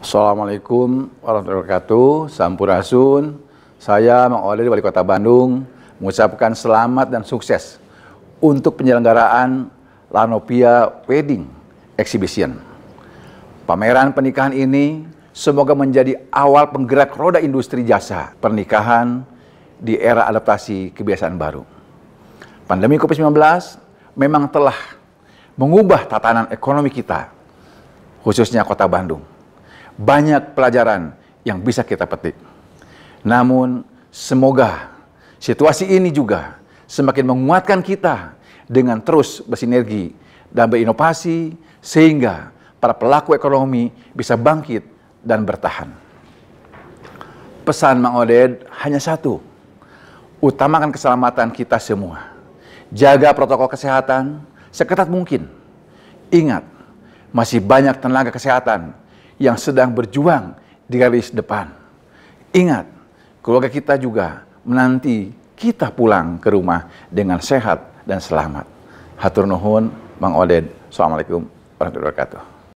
Assalamualaikum warahmatullahi wabarakatuh. Sampurasun. Saya mengawali Wali Kota Bandung mengucapkan selamat dan sukses untuk penyelenggaraan Lanopia Wedding Exhibition. Pameran pernikahan ini semoga menjadi awal penggerak roda industri jasa pernikahan di era adaptasi kebiasaan baru. Pandemi COVID-19 memang telah mengubah tatanan ekonomi kita, khususnya kota Bandung banyak pelajaran yang bisa kita petik. Namun, semoga situasi ini juga semakin menguatkan kita dengan terus bersinergi dan berinovasi, sehingga para pelaku ekonomi bisa bangkit dan bertahan. Pesan Mang Oded hanya satu, utamakan keselamatan kita semua. Jaga protokol kesehatan seketat mungkin. Ingat, masih banyak tenaga kesehatan yang sedang berjuang di garis depan. Ingat, keluarga kita juga menanti kita pulang ke rumah dengan sehat dan selamat. Hatur nuhun, Mang Oded. Assalamualaikum warahmatullahi wabarakatuh.